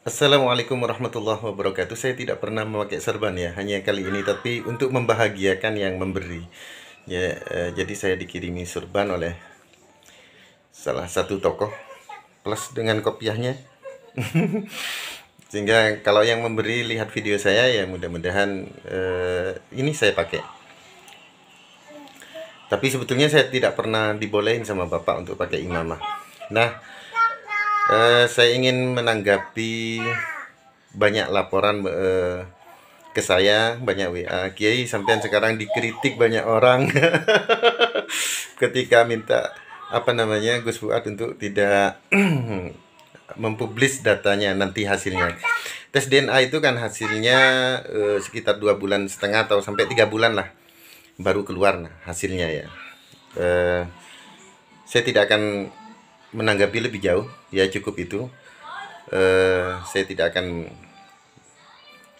Assalamualaikum warahmatullahi wabarakatuh Saya tidak pernah memakai serban ya Hanya kali ini tapi untuk membahagiakan yang memberi ya, eh, Jadi saya dikirimi serban oleh Salah satu tokoh Plus dengan kopiahnya Sehingga kalau yang memberi lihat video saya Ya mudah-mudahan eh, Ini saya pakai Tapi sebetulnya saya tidak pernah dibolehin sama bapak untuk pakai imamah Nah Eh, saya ingin menanggapi banyak laporan uh, ke saya banyak WA Kiai sampean sekarang dikritik banyak orang ketika minta apa namanya Gus Fuad untuk tidak mempublis datanya nanti hasilnya tes DNA itu kan hasilnya uh, sekitar dua bulan setengah atau sampai tiga bulan lah baru keluar nah hasilnya ya uh, saya tidak akan menanggapi lebih jauh ya cukup itu uh, saya tidak akan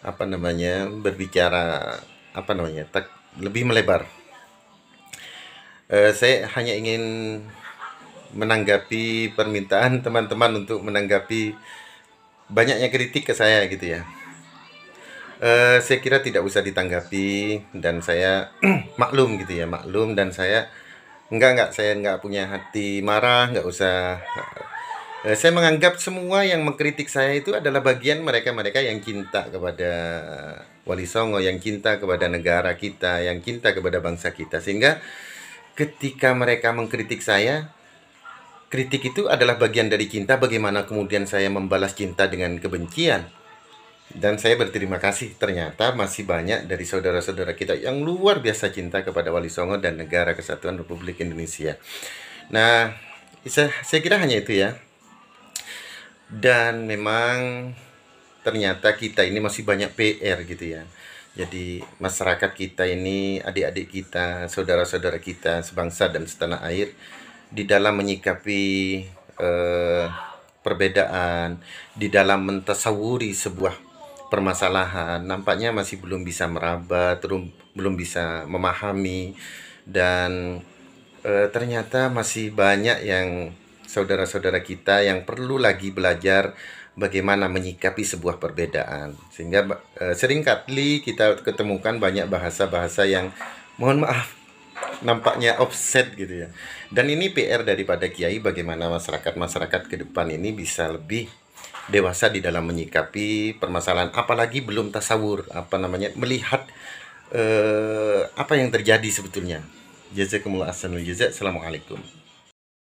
apa namanya berbicara apa namanya tak lebih melebar uh, saya hanya ingin menanggapi permintaan teman-teman untuk menanggapi banyaknya kritik ke saya gitu ya uh, saya kira tidak usah ditanggapi dan saya maklum gitu ya maklum dan saya Enggak, enggak, saya enggak punya hati marah, enggak usah. Eh, saya menganggap semua yang mengkritik saya itu adalah bagian mereka-mereka yang cinta kepada Wali Songo, yang cinta kepada negara kita, yang cinta kepada bangsa kita. Sehingga ketika mereka mengkritik saya, kritik itu adalah bagian dari cinta bagaimana kemudian saya membalas cinta dengan kebencian. Dan saya berterima kasih ternyata masih banyak dari saudara-saudara kita yang luar biasa cinta kepada Wali Songo dan Negara Kesatuan Republik Indonesia. Nah, saya, kira hanya itu ya. Dan memang ternyata kita ini masih banyak PR gitu ya. Jadi masyarakat kita ini, adik-adik kita, saudara-saudara kita sebangsa dan setanah air di dalam menyikapi eh, perbedaan, di dalam mentasawuri sebuah permasalahan nampaknya masih belum bisa meraba belum belum bisa memahami dan e, ternyata masih banyak yang saudara-saudara kita yang perlu lagi belajar bagaimana menyikapi sebuah perbedaan sehingga e, eh, sering kali kita ketemukan banyak bahasa-bahasa yang mohon maaf nampaknya offset gitu ya dan ini PR daripada kiai bagaimana masyarakat masyarakat ke depan ini bisa lebih dewasa di dalam menyikapi permasalahan apalagi belum tasawur apa namanya melihat uh, apa yang terjadi sebetulnya jazakumullah assalamualaikum